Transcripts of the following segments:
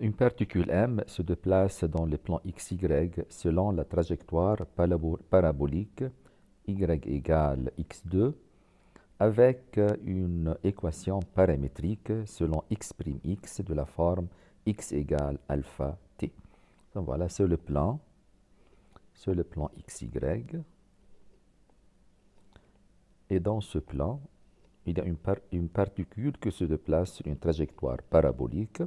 Une particule m se déplace dans le plan xy selon la trajectoire parabolique y égale x2 avec une équation paramétrique selon x de la forme x égale alpha t. voilà, c'est le plan, c'est le plan xy. Et dans ce plan, il y a une, une particule qui se déplace sur une trajectoire parabolique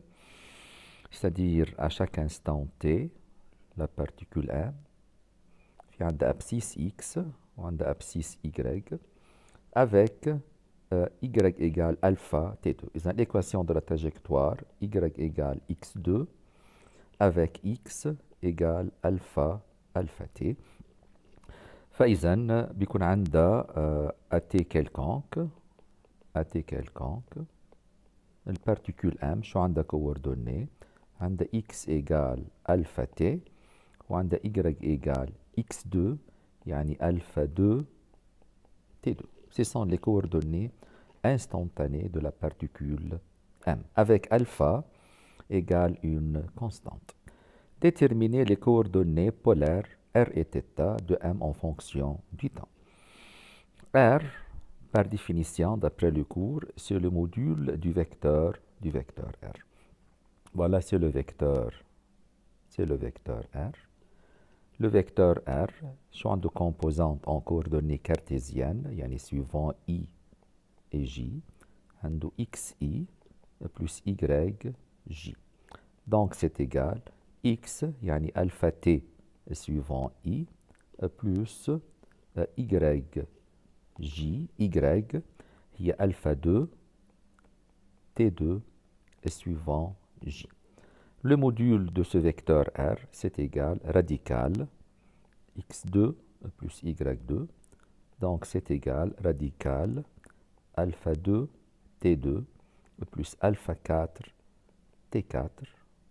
c'est-à-dire à chaque instant t la particule e, A un abscisse x un abscisse y avec euh, y égale alpha t2 l'équation de la trajectoire y égale x2 avec x égale alpha alpha t فإذا بيكون عندها à t quelconque t quelconque particule M, شو عندها coordonnée, a x égale alpha t a y égale x2 يعني alpha 2 t2 Ce sont les coordonnées instantanées de la particule m avec alpha égale une constante. Déterminer les coordonnées polaires r et θ de m en fonction du temps. r, par définition, d'après le cours, c'est le module du vecteur du vecteur r. Voilà, c'est le vecteur. C'est le vecteur R. Le vecteur R, champ de composantes en coordonnées cartésiennes, il y en a suivant I et J, ando hein, xi plus y, j. Donc c'est égal x, il y a alpha t suivant i, plus euh, y, j, y, il y a alpha 2, t2 suivant le module de ce vecteur R, c'est égal radical x2 plus y2. Donc c'est égal radical alpha 2 t2 plus alpha 4 t4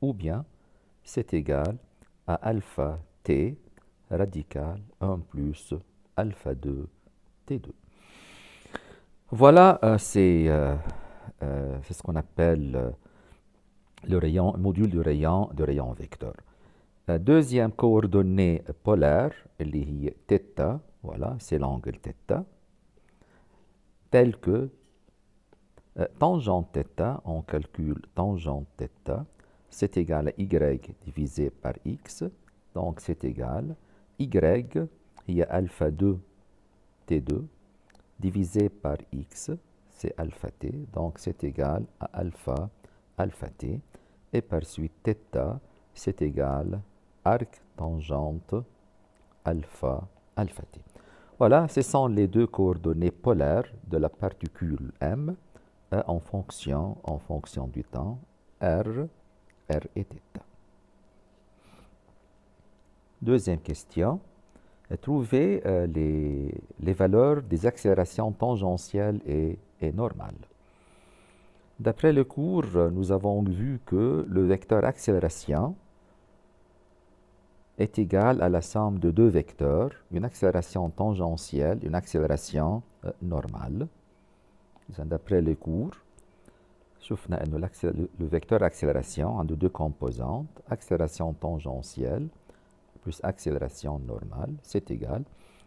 ou bien c'est égal à alpha t radical 1 plus alpha 2 t2. Voilà, euh, euh, euh, c'est ce qu'on appelle le rayon, module du rayon, du rayon vecteur. deuxième coordonnée polaire, elle est θ, voilà, c'est l'angle theta, tel que tangent euh, tangente θ, on calcule tangente theta, c'est égal à y divisé par x, donc c'est égal y, il y a alpha 2 t2, divisé par x, c'est alpha t, donc c'est égal à alpha, alpha t et par suite θ, c'est égal arc tangente alpha alpha t. Voilà, ce sont les deux coordonnées polaires de la particule m euh, en fonction, en fonction du temps r, r et θ. Deuxième question. Euh, Trouver euh, les, valeurs des accélérations tangentielles et, et normales. D'après le cours, nous avons vu que le vecteur accélération est égal à la somme de deux vecteurs, une accélération tangentielle, et une accélération euh, normale. D'après le cours, le vecteur accélération a deux composantes, accélération tangentielle plus accélération normale, c'est égal.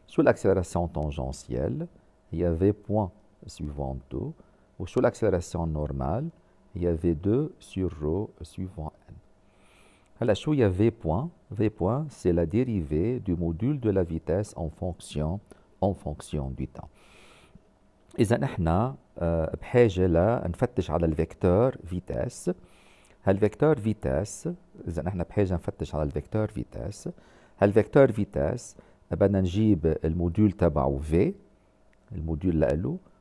Sous l'accélération tangentielle, il y avait point suivant tout, ou sur l'accélération normale, il y a V2 sur ρ suivant n. Alors, il y a V point. V point, c'est la dérivée du module de la vitesse en fonction, en fonction du temps. vecteur نحن بحاجة لنفتش على الفيكتور فيتاس فيتاس نحن vecteur vitesse. v, le module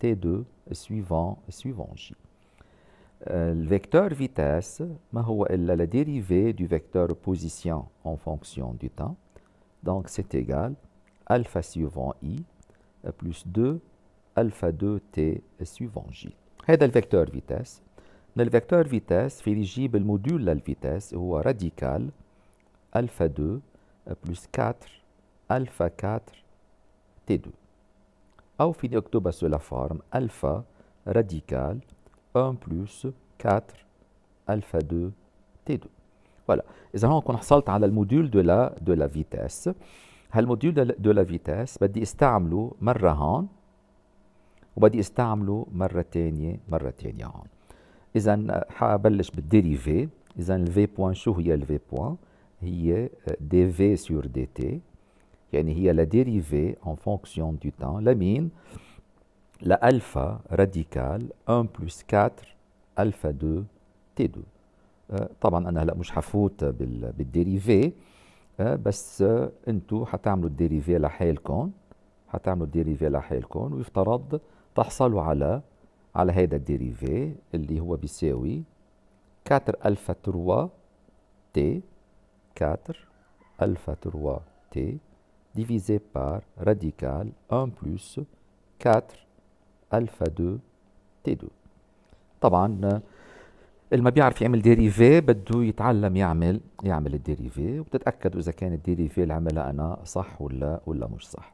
T2 suivant suivant J. Euh, le vecteur vitesse, ma la dérivée du vecteur position en fonction du temps. Donc c'est égal alpha suivant i euh, plus 2 alpha 2 t euh, suivant j. le Le vecteur vitesse من الفيكتور فيتاس module module vitesse. vitesse, ou radical. alpha 2 plus 4 alpha 4 t2. أو فيني أكتبها سو لا فارم ألفا راديكال 1 بلس 4 ألفا 2 تي 2 فوالا إذا هون كون حصلت على الموديول دو لا دو لا فيتاس هالموديول دو لا فيتاس بدي استعمله مرة هون وبدي استعمله مرة تانية مرة تانية هون إذا حبلش بالديريفي إذا الفي بوان شو هي الفي بوان هي دي في سور دي تي يعني هي لا ديريفي en فونكسيون دو تان لامين لا الفا راديكال 1 بلس 4 الفا 2 تي 2 طبعا انا هلا مش حفوت بالديريفي آه، بس آه، انتو حتعملوا الديريفي لحالكم حتعملوا الديريفي لحالكم ويفترض تحصلوا على على هذا الديريفي اللي هو بيساوي 4 الفا 3 تي 4 الفا 3 تي divisé par radical 1 plus 4 الفا 2 تي 2 طبعا اللي ما بيعرف يعمل ديريفي بده يتعلم يعمل يعمل الديريفي وبتتاكدوا اذا كان الديريفي اللي عملها انا صح ولا ولا مش صح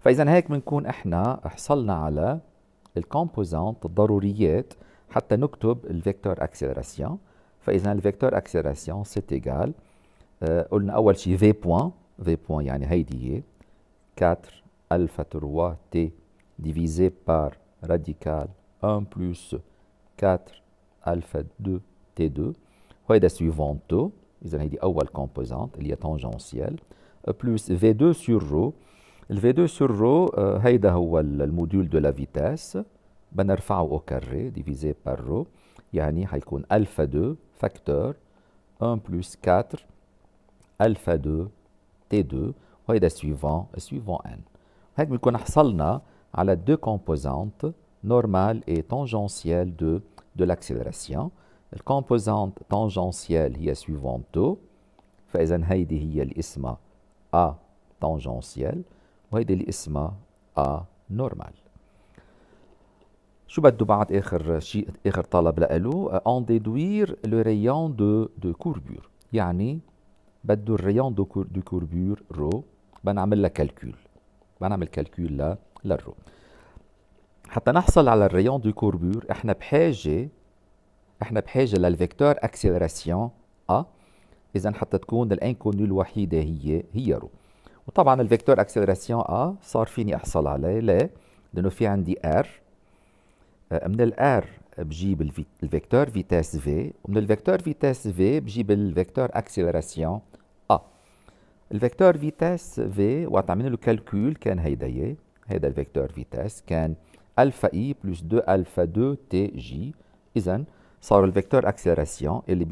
فاذا هيك بنكون احنا حصلنا على الكومبوزانت الضروريات حتى نكتب الفيكتور اكسلراسيون فاذا الفيكتور اكسلراسيون سيت ايغال قلنا اول شيء في بوان V point 4 alpha 3 T divisé par radical 1 plus 4 alpha 2 T2. Voyez la suivante, il y a composante, il y a tangentielle, euh, plus V2 sur rho. V2 sur rho, euh, a le module de la vitesse, benarfa au carré divisé par rho, yani alpha 2 facteur 1 plus 4 alpha 2 T2 وهيدا سويفون suivant N هيك بنكون حصلنا على دو composantes نورمال et tangentielle دو de l'accélération الكومبوزانت تانجنسيال هي سويفون تو فاذا هيدي هي اللي اسمها A تانجنسيال وهيدي اللي اسمها A نورمال شو بده بعد اخر شيء اخر طلب لإله ان ديدوير لو ريون دو دو كوربور يعني بده الريان دو كور دو كوربور رو بنعمل لها كالكول بنعمل كالكول ل للرو حتى نحصل على الريان دو كوربور احنا بحاجه احنا بحاجه للفيكتور اكسلراسيون ا اذا حتى تكون الانكوني الوحيده هي هي رو وطبعا الفيكتور اكسلراسيون ا صار فيني احصل عليه ليه؟ لانه في عندي ار آه، من الار le vecteur vitesse V. Le vecteur vitesse V le vecteur accélération A. Le vecteur vitesse V, quand le calcul, c'est ceci. C'est le vecteur vitesse. C'est alpha I plus 2 alpha 2 T J. le vecteur accélération est le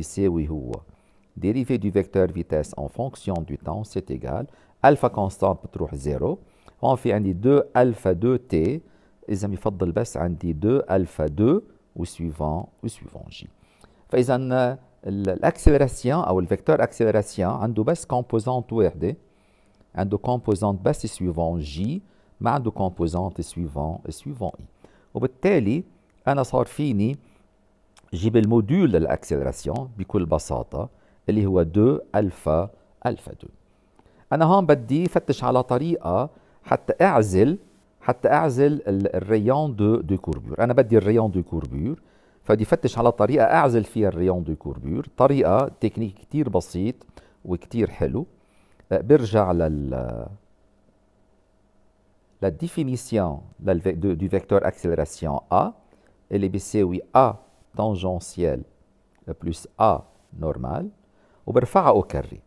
dérivé du vecteur vitesse en fonction du temps. C'est égal à alpha constante qui va à zéro. Là, j'ai 2 alpha 2 T. Je vais faire 2 alpha 2 T. وسويفون وسويفون جي فاذا الاكسلراسيون او الفيكتور اكسلراسيون عنده بس كومبوزونت وحده عنده كومبوزونت بس سويفون جي ما عنده كومبوزونت سويفون سويفون اي وبالتالي انا صار فيني جيب الموديول للاكسلراسيون بكل بساطه اللي هو 2 الفا الفا 2 انا هون بدي فتش على طريقه حتى اعزل حتى اعزل الريون دو دو كوربور انا بدي الريون دو كوربور فبدي فتش على طريقه اعزل فيها الريون دو كوربور طريقه تكنيك كتير بسيط وكتير حلو أه، برجع لل لا ديفينيسيون دو فيكتور اكسلراسيون ا اللي بيساوي ا تانجنسيال بلس ا نورمال وبرفعها او كاري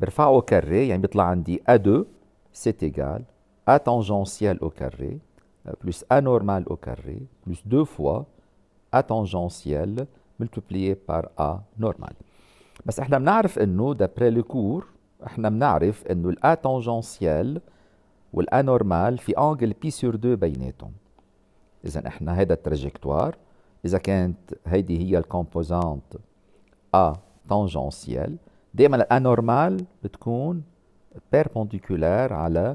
برفعها او كاري يعني بيطلع عندي ا 2 سيت ايغال a tangentiel au carré euh, plus A normal au carré plus deux fois a tangentiel multiplié par a normal. Mais احنا بنعرف انه d'après le cours nous احنا بنعرف انه l'A tangentielle normal في angle pi sur 2 بيناتهم. اذا احنا هذا avons اذا كانت هذه هي a tangentielle دائما normal بتكون perpendiculaire à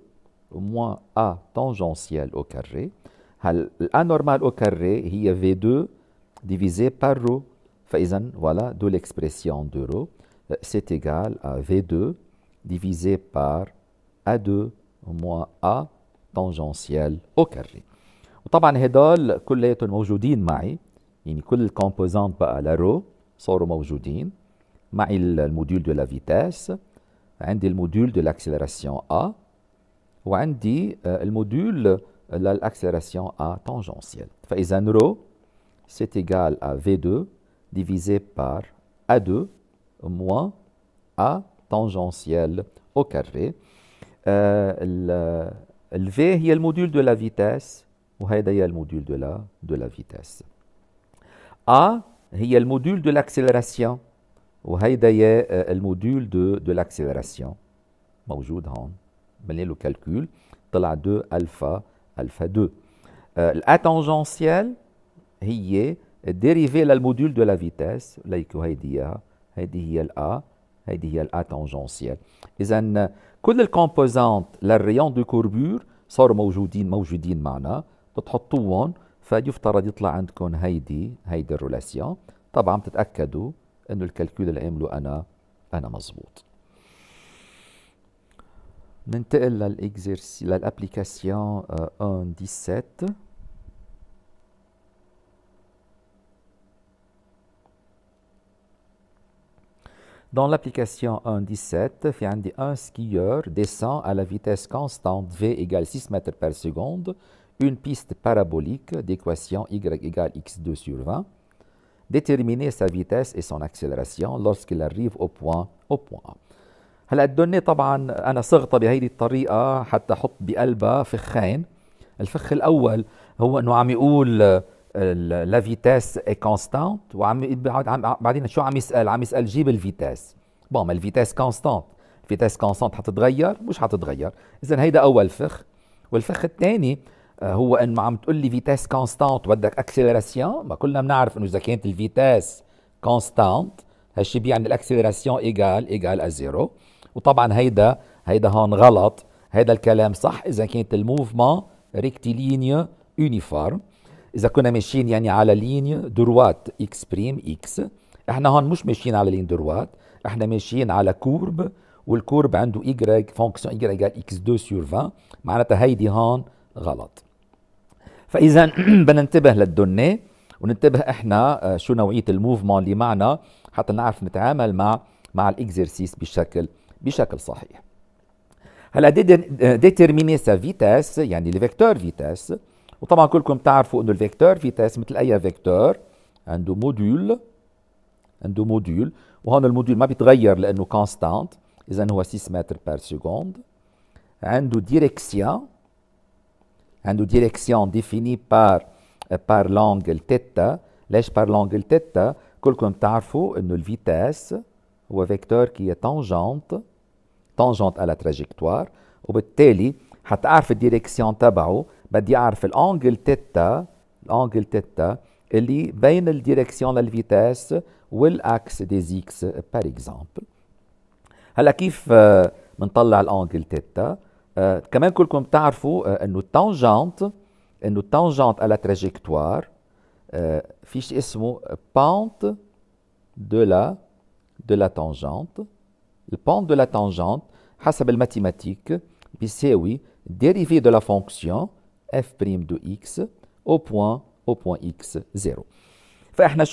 moins A tangentiel au carré. A normal au carré, il y a V2 divisé par ρ. Voilà, de l'expression de Rho, euh, c'est égal à V2 divisé par A2 moins A tangentiel au carré. طبعا هدول كلياتهم موجودين معي يعني كل Rho بقى لرو صاروا موجودين معي الموديول دو لا فيتاس عندي module de l'accélération A وعندي module l'accélération A tangentielle. فإذا c'est égal à V2 divisé par A2 moins A tangentielle au carré. V euh, le, le V de la vitesse et le module de la de la vitesse. A le module de l'accélération A euh, le module de de l'accélération hein. عملنا له كالكول طلع 2 الفا الفا 2 الاتانجونسيال هي ديريفي للموديول دو لا فيتيس ليكو هيدي هيدي هي الا هيدي هي الاتانجونسيال اذا كل الكومبوزانت للريون دو كوربور صاروا موجودين موجودين معنا بتحطوهم فيفترض يطلع عندكم هيدي هيدي الرولاسيون طبعا بتتاكدوا انه الكالكول اللي عمله انا انا مظبوط Euh, Dans l'application 1.17, un skieur descend à la vitesse constante v égale 6 mètres par seconde une piste parabolique d'équation y égale x2 sur 20. Déterminer sa vitesse et son accélération lorsqu'il arrive au point, au point A. هلا الدنة طبعا انا صغتها بهيدي الطريقه حتى احط بقلبها فخين الفخ الاول هو انه عم يقول لا فيتاس اي كونستانت وعم بعدين شو عم يسال عم يسال جيب الفيتاس بون ما الفيتاس كونستانت الفيتاس كونستانت حتتغير مش حتتغير اذا هيدا اول فخ والفخ الثاني آه، هو انه عم تقول لي فيتاس كونستانت بدك اكسلراسيون ما كلنا بنعرف انه اذا كانت الفيتاس كونستانت هالشي بيعني الاكسلراسيون ايجال ايجال ا زيرو وطبعا هيدا هيدا هون غلط هيدا الكلام صح اذا كانت الموفمون ريكتيلينيا يونيفورم اذا كنا ماشيين يعني على لين دروات اكس بريم اكس احنا هون مش ماشيين على لين دروات احنا ماشيين على كورب والكورب عنده y فونكسيون y اكس 2 سور 20 معناتها هيدي هون غلط فاذا بدنا ننتبه للدني وننتبه احنا آه، شو نوعيه الموفمون اللي معنا حتى نعرف نتعامل مع مع الاكزرسيس بشكل بشكل صحيح هلا ديترميني سا فيتاس يعني الفيكتور فيتاس وطبعا كلكم بتعرفوا انه الفيكتور فيتاس مثل اي فيكتور عنده موديول عنده موديول وهون الموديول ما بيتغير لانه كونستانت اذا هو 6 متر بير سكوند عنده ديريكسيون عنده ديريكسيون ديفيني بار بار لونجل تيتا ليش بار لونجل تيتا كلكم بتعرفوا انه الفيتاس هو فيكتور كي تانجونت تانجنت على تراجيكتوار وبالتالي حتعرف الديريكسيون تبعه بدي اعرف الانجل تيتا الانجل تيتا اللي بين الديريكسيون للفيتاس والاكس دي زيكس بار اكزامبل هلا كيف بنطلع آه، الانجل تيتا آه، كمان كلكم بتعرفوا آه، انه التانجنت انه التانجنت على تراجيكتوار فيش في اسمه بانت دو لا دو لا تانجنت Le pente de la tangente, c'est la mathématique, c'est la dérivée de la fonction f' de x au point x0. Si nous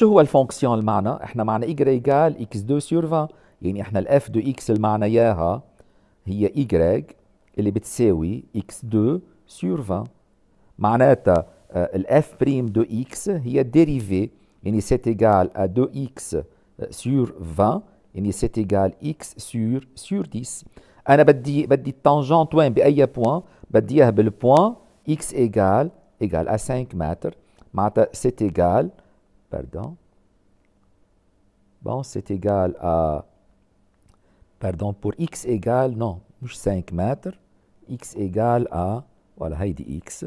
avons une fonction, nous avons y égal x2 sur 20. Et nous avons f de x qui est y, et nous x2 sur 20. Nous avons f' de x est la dérivée, et c'est égal à 2x euh, sur 20. Et c'est égal x sur 10. Et si tangente tangent est un point, il y a un point x égale à 5 mètres. C'est égal à. Pardon. Bon, c'est égal à. Pardon, pour x égale. Non, 5 mètres. x égale à. Voilà, il x.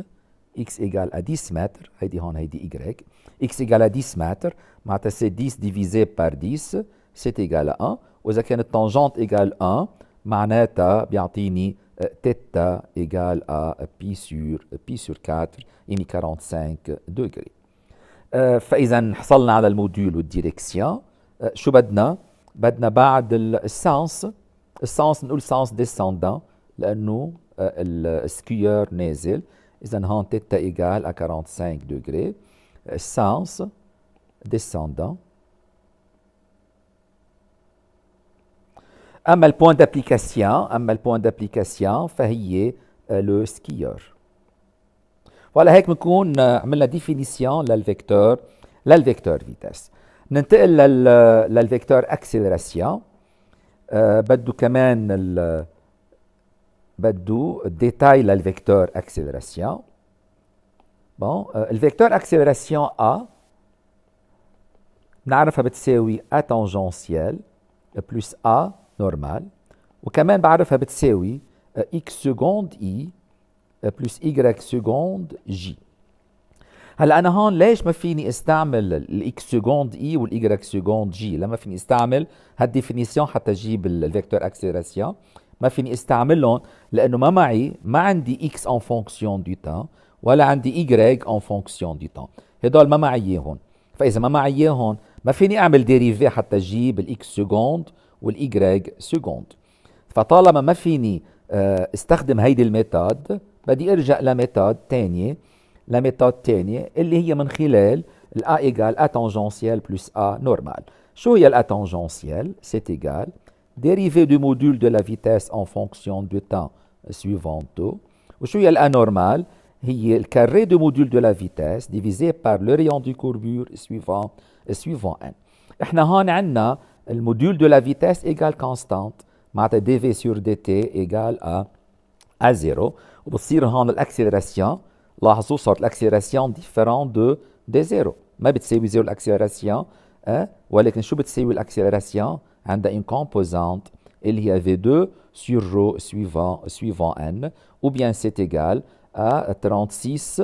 x égale à 10 mètres. Il y a y. x égale à 10 mètres. C'est 10 divisé par 10 c'est égal à 1 واذا كانت tangente égale 1 معناتها بيعطيني theta égal à pi sur pi sur 4 يعني 45 degrés. فاذا حصلنا على الموديول والديريكسيون شو بدنا بدنا بعد السانس السانس نقول سانس ديساندان لانه السكيور نازل اذا هون تيتا égal à 45 degrés sens descendant Un point d'application, un d'application, est euh, le skieur. Voilà, hec, nous avons fait la définition de vecteur, vitesse. Nous allons le vecteur accélération. Il euh, faut également, il faut détailler le vecteur accélération. Euh, le vecteur accélération a, dans le cci, est plus a. نورمال وكمان بعرفها بتساوي اكس سكوند اي بلس y سكوند جي هلا انا هون ليش ما فيني استعمل الاكس سكوند اي والايجريك سكوند جي لما فيني استعمل هالديفينيسيون حتى اجيب الفيكتور اكسيراسيون ما فيني استعملهم لانه ما معي ما عندي اكس ان فونكسيون دو تان ولا عندي y ان فونكسيون دو تان هدول ما معي اياهم فاذا ما معي اياهم ما فيني اعمل ديريفي حتى اجيب الاكس سكوند et le y seconde. ma méthode, la méthode la méthode qui est à égale a tangentiel plus a normal. quest l'a tangentiel C'est égal dérivé du module de la vitesse en fonction du temps suivant d'eux. Et normal C'est le carré du module de la vitesse divisé par le rayon de courbure suivant n le module de la vitesse égale constante, mat dv sur dt égale à à 0. On peut dire l'accélération, là, ça sort l'accélération différente de de 0 Mais c'est 0 l'accélération, hein? ou alors que je l'accélération, on hein? a une composante, il y a v2 sur rho suivant, suivant n, ou bien c'est égal à 36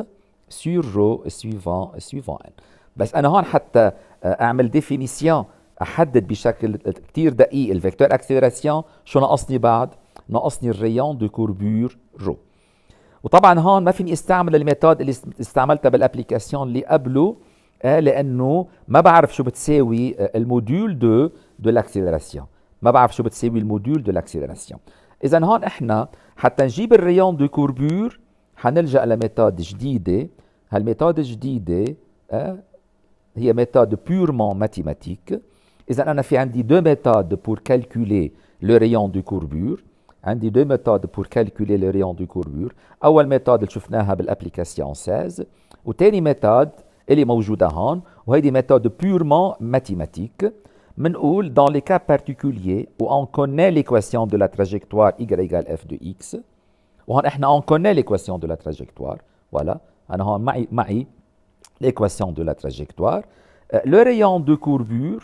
sur rho suivant, suivant n. Mais on euh, a une définition احدد بشكل كثير دقيق الفيكتور اكسلراسيون شو ناقصني بعد ناقصني الريون دو كوربور رو وطبعا هون ما فيني استعمل الميثود اللي استعملتها بالابليكاسيون اللي قبله آه لانه ما بعرف شو بتساوي آه، الموديول دو دو الاكسلراسيون ما بعرف شو بتساوي الموديول دو الاكسلراسيون اذا هون احنا حتى نجيب الريون دو كوربور حنلجا لميثود جديده هالميثود الجديده آه هي ميثود بيورمون ماتيماتيك Il y a deux méthodes pour calculer le rayon de courbure. Il y deux méthodes pour calculer le rayon de courbure. La première méthode, nous application l'application 16. La deuxième méthode, elle est présente C'est une méthode purement mathématique. Dans les cas particuliers, où on connaît l'équation de la trajectoire Y égale F de X, on connaît l'équation de la trajectoire, voilà, on a l'équation de la trajectoire, le rayon de courbure...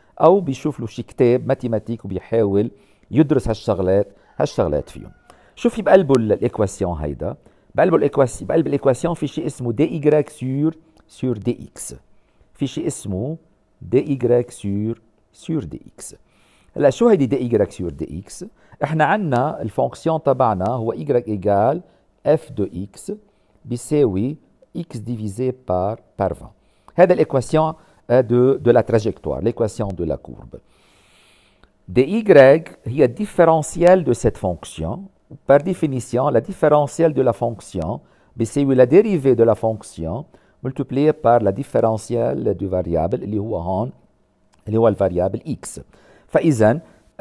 او بيشوف له شي كتاب ماتيماتيك وبيحاول يدرس هالشغلات هالشغلات فيهم شو في بقلبه الايكواسيون هيدا بقلبه الايكواسيون بقلب الايكواسيون في شيء اسمه دي ايغريك سور سور دي اكس في شيء اسمه دي ايغريك سور سور دي اكس هلا شو هيدي دي ايغريك سور دي اكس احنا عندنا الفونكسيون تبعنا هو ايغريك ايغال اف دو اكس بيساوي اكس ديفيزي بار بار 20 هذا الايكواسيون Hein, de, la trajectoire, l'équation de la courbe. dy, il y a différentiel de cette fonction. Par définition, la différentielle de la fonction, c'est la dérivée de la fonction multipliée par la différentielle du variable اللي هو هون variable x.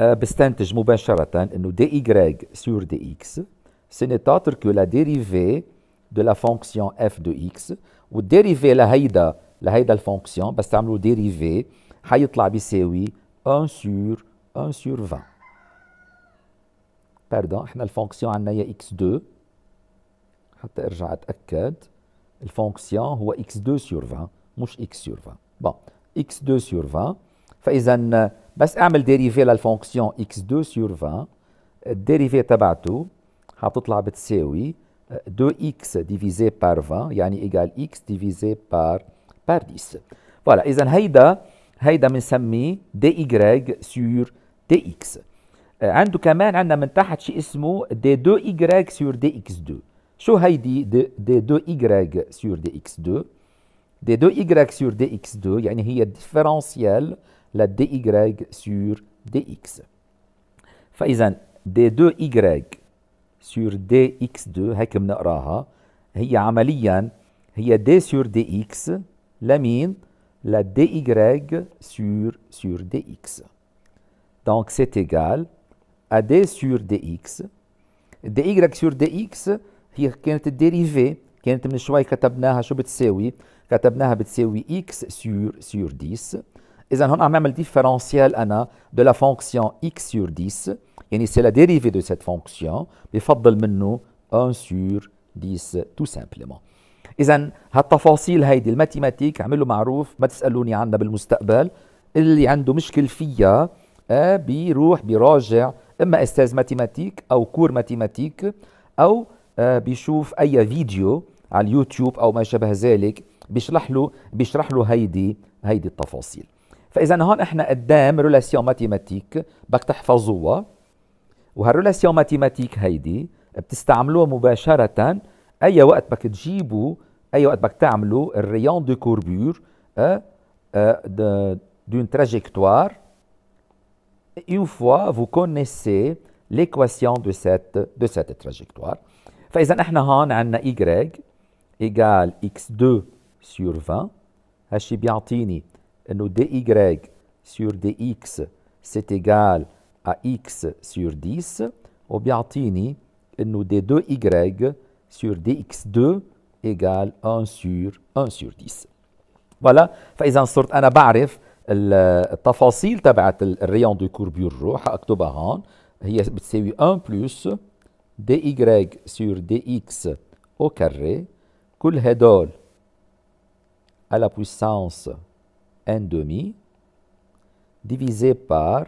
بستنتج مباشرة dy sur dx ce n'est autre que la dérivée de la fonction f de x ou dérivée la لهيدا لهيدا الفونكسيون بس تعملوا ديريفي حيطلع بيساوي 1 سور 1 سور 20 باردون احنا الفونكسيون عندنا هي اكس 2 حتى ارجع اتاكد الفونكسيون هو اكس 2 سور 20 مش اكس سور 20 بون اكس 2 سور 20 فاذا بس اعمل ديريفي للفونكسيون اكس 2 سور 20 الديريفي تبعته حتطلع بتساوي 2x ديفيزي بار 20 يعني ايجال x ديفيزي بار 20 بارديس فوالا اذا هيدا هيدا بنسميه دي ايغريغ سور دي اكس عنده كمان عندنا من تحت شيء اسمه دي دو ايغريغ سور دي اكس 2 شو هيدي دي, دو 2 ايغريغ سور دي اكس 2 دي دو ايغريغ سور دي اكس 2 يعني هي الديفرنسيال للدي ايغريغ سور دي اكس فاذا دي دو ايغريغ سور دي اكس 2 هيك بنقراها هي عمليا هي دي سور دي اكس La mine, la dy sur, sur dx. Donc c'est égal à d sur dx. dy sur dx qui كانت الديريفي كانت من شوي كتبناها شو بتساوي؟ كتبناها بتساوي x sur sur 10 اذا هون عم نعمل le انا de la fonction x sur 10 C'est la dérivée de cette fonction. فونكسيون بفضل منه 1 sur 10 tout simplement اذا هالتفاصيل هيدي الماتيماتيك اعمله معروف ما تسالوني عنها بالمستقبل اللي عنده مشكل فيها آه بيروح بيراجع اما استاذ ماتيماتيك او كور ماتيماتيك او آه بيشوف اي فيديو على اليوتيوب او ما شابه ذلك بيشرح له بيشرح له هيدي هيدي التفاصيل فاذا هون احنا قدام ريلاسيون ماتيماتيك بدك تحفظوها وهالريلاسيون ماتيماتيك هيدي بتستعملوها مباشره اي de courbure vous d'une trajectoire une fois vous connaissez l'équation de cette de cette trajectoire فاذا nous y égale x2 sur 20 هالشي بيعطيني que dy sur dx c'est égal à x sur 10 وبيعطيني nous d2y sur dx2 égale 1 sur 1 sur 10 Voilà, فاذا en انا بعرف التفاصيل تبعت الريون دو le rayon de courbure. c'est 1 plus dy sur dx au carré. cool كاري à la puissance puissance demi divisé par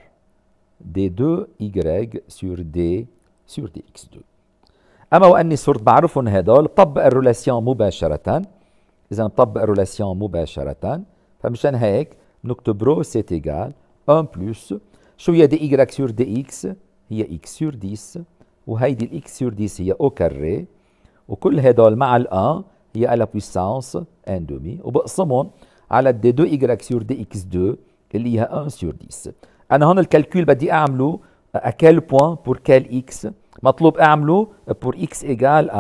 d2y sur d sur dx2. اما واني صرت بعرفهم هدول طبق الرولاسيون مباشره اذا طبق الرولاسيون مباشره فمشان هيك نكتب رو سيت ايغال 1 بلس شو هي دي ايغراك سور دي اكس هي اكس سور 10 وهيدي الاكس سور 10 هي او كاري وكل هدول مع الان هي على بويسانس ان دومي وبقسمهم على الدي دو ايغراك سور دي اكس 2 اللي هي 1 سور 10 انا هون الكالكول بدي اعمله ا كال بوان بور كال اكس مطلوب اعمله بور اكس ايجال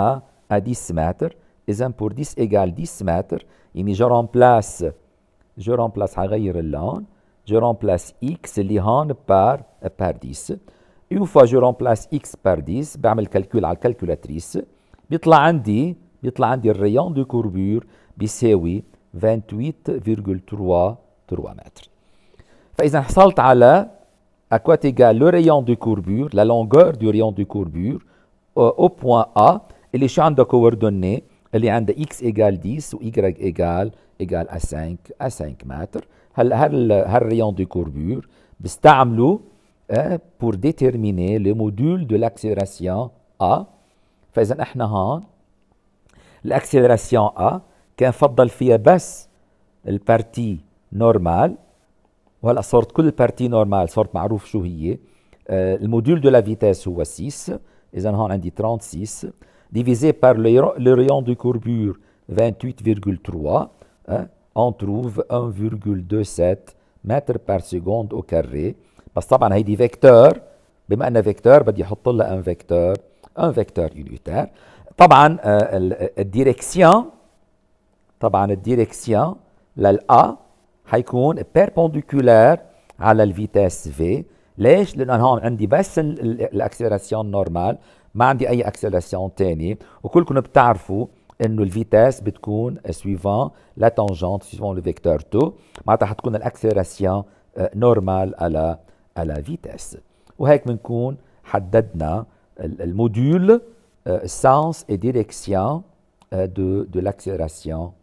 ا ديس ماتر اذا بور ديس ايجال ديس ماتر يعني جو رومبلاس جو رومبلاس حغير اللون جو رومبلاس اكس اللي هون بار بار 10 اون فوا جو رومبلاس اكس بار 10 بعمل كالكول على الكالكولاتريس بيطلع عندي بيطلع عندي الريون دو كوربور بيساوي 28.3 متر فاذا حصلت على à quoi est égal le rayon de courbure, la longueur du rayon de courbure, euh, au point A, et les champs de coordonnées, اللي de x égale 10 ou y égale à 5 à 5 متر هل rayon de courbure? Hein, pour déterminer le module de l'accélération A l'accélération احنا هون l'accélération A كان فضل فيها la partie normale, la sorte que la partie normale sort de euh, le module de la vitesse est 6, avons dit 36, divisé par le rayon de courbure 28,3, hein, on trouve 1,27 mètres par seconde au carré. Parce que sûr, des vecteurs, mais un vecteur, un vecteur unitaire. Bien sûr, la direction, la direction, LA. حيكون بيربونديكولار على الفيتاس في ليش؟ لان هون عندي بس الأكسلراسيون نورمال ما عندي أي أكسلراسيون تاني وكلكم بتعرفوا انه الفيتاس بتكون سويفون لا تانجونت سويفون لو فيكتور تو معناتها حتكون الاكسلراسيون نورمال على على فيتاس وهيك بنكون حددنا الموديول سانس اي ديريكسيون دو de l'accélération